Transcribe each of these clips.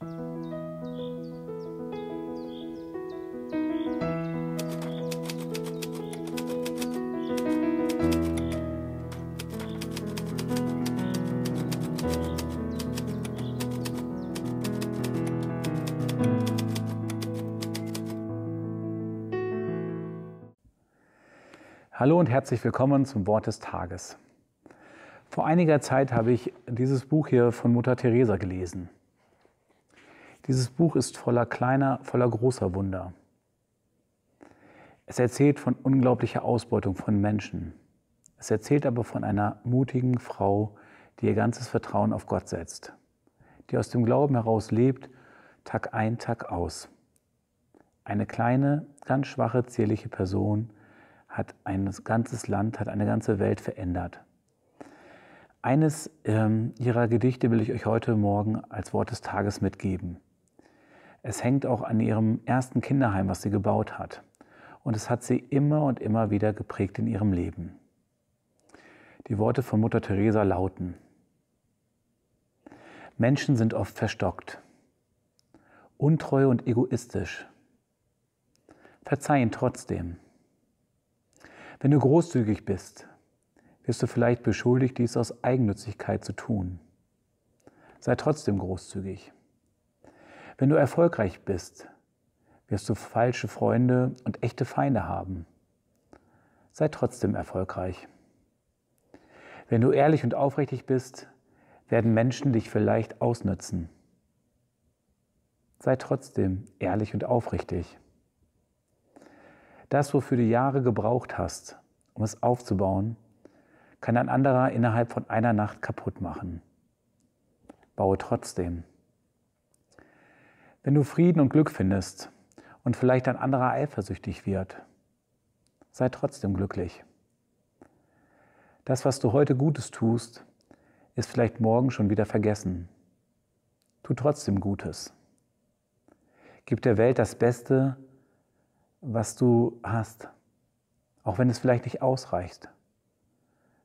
Hallo und herzlich willkommen zum Wort des Tages. Vor einiger Zeit habe ich dieses Buch hier von Mutter Teresa gelesen. Dieses Buch ist voller kleiner, voller großer Wunder. Es erzählt von unglaublicher Ausbeutung von Menschen. Es erzählt aber von einer mutigen Frau, die ihr ganzes Vertrauen auf Gott setzt, die aus dem Glauben heraus lebt, Tag ein, Tag aus. Eine kleine, ganz schwache, zierliche Person hat ein ganzes Land, hat eine ganze Welt verändert. Eines ähm, ihrer Gedichte will ich euch heute Morgen als Wort des Tages mitgeben. Es hängt auch an ihrem ersten Kinderheim, was sie gebaut hat. Und es hat sie immer und immer wieder geprägt in ihrem Leben. Die Worte von Mutter Teresa lauten, Menschen sind oft verstockt, untreu und egoistisch. Verzeihen trotzdem. Wenn du großzügig bist, wirst du vielleicht beschuldigt, dies aus Eigennützigkeit zu tun. Sei trotzdem großzügig. Wenn du erfolgreich bist, wirst du falsche Freunde und echte Feinde haben. Sei trotzdem erfolgreich. Wenn du ehrlich und aufrichtig bist, werden Menschen dich vielleicht ausnutzen. Sei trotzdem ehrlich und aufrichtig. Das, wofür du Jahre gebraucht hast, um es aufzubauen, kann ein anderer innerhalb von einer Nacht kaputt machen. Baue trotzdem. Wenn du Frieden und Glück findest und vielleicht ein anderer eifersüchtig wird, sei trotzdem glücklich. Das, was du heute Gutes tust, ist vielleicht morgen schon wieder vergessen. Tu trotzdem Gutes. Gib der Welt das Beste, was du hast, auch wenn es vielleicht nicht ausreicht.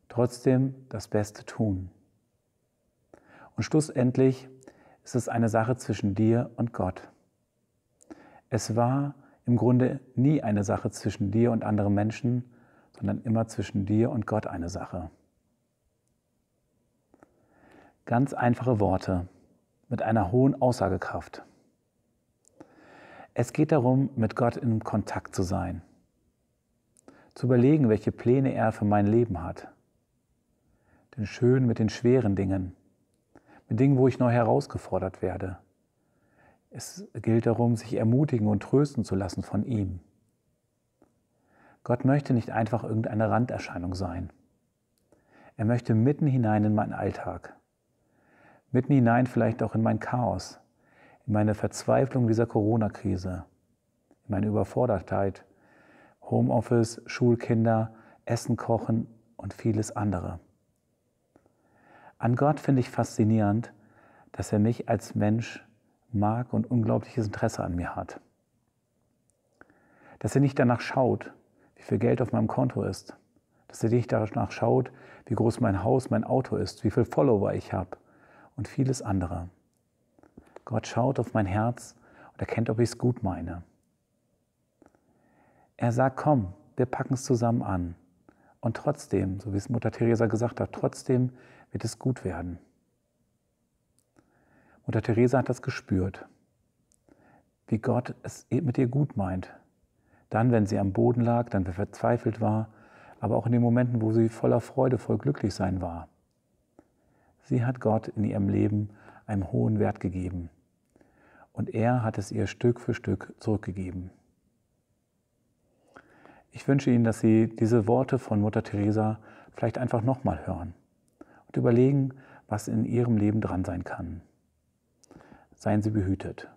Trotzdem das Beste tun. Und schlussendlich ist es eine Sache zwischen dir und Gott. Es war im Grunde nie eine Sache zwischen dir und anderen Menschen, sondern immer zwischen dir und Gott eine Sache. Ganz einfache Worte mit einer hohen Aussagekraft. Es geht darum, mit Gott in Kontakt zu sein, zu überlegen, welche Pläne er für mein Leben hat, den schönen mit den schweren Dingen, mit Dingen, wo ich neu herausgefordert werde. Es gilt darum, sich ermutigen und trösten zu lassen von ihm. Gott möchte nicht einfach irgendeine Randerscheinung sein. Er möchte mitten hinein in meinen Alltag, mitten hinein vielleicht auch in mein Chaos, in meine Verzweiflung dieser Corona-Krise, in meine Überfordertheit, Homeoffice, Schulkinder, Essen kochen und vieles andere. An Gott finde ich faszinierend, dass er mich als Mensch mag und unglaubliches Interesse an mir hat. Dass er nicht danach schaut, wie viel Geld auf meinem Konto ist. Dass er nicht danach schaut, wie groß mein Haus, mein Auto ist, wie viele Follower ich habe und vieles andere. Gott schaut auf mein Herz und erkennt, ob ich es gut meine. Er sagt, komm, wir packen es zusammen an. Und trotzdem, so wie es Mutter Teresa gesagt hat, trotzdem wird es gut werden. Mutter Teresa hat das gespürt, wie Gott es mit ihr gut meint. Dann, wenn sie am Boden lag, dann verzweifelt war, aber auch in den Momenten, wo sie voller Freude, voll glücklich sein war. Sie hat Gott in ihrem Leben einen hohen Wert gegeben. Und er hat es ihr Stück für Stück zurückgegeben. Ich wünsche Ihnen, dass Sie diese Worte von Mutter Teresa vielleicht einfach nochmal hören und überlegen, was in Ihrem Leben dran sein kann. Seien Sie behütet.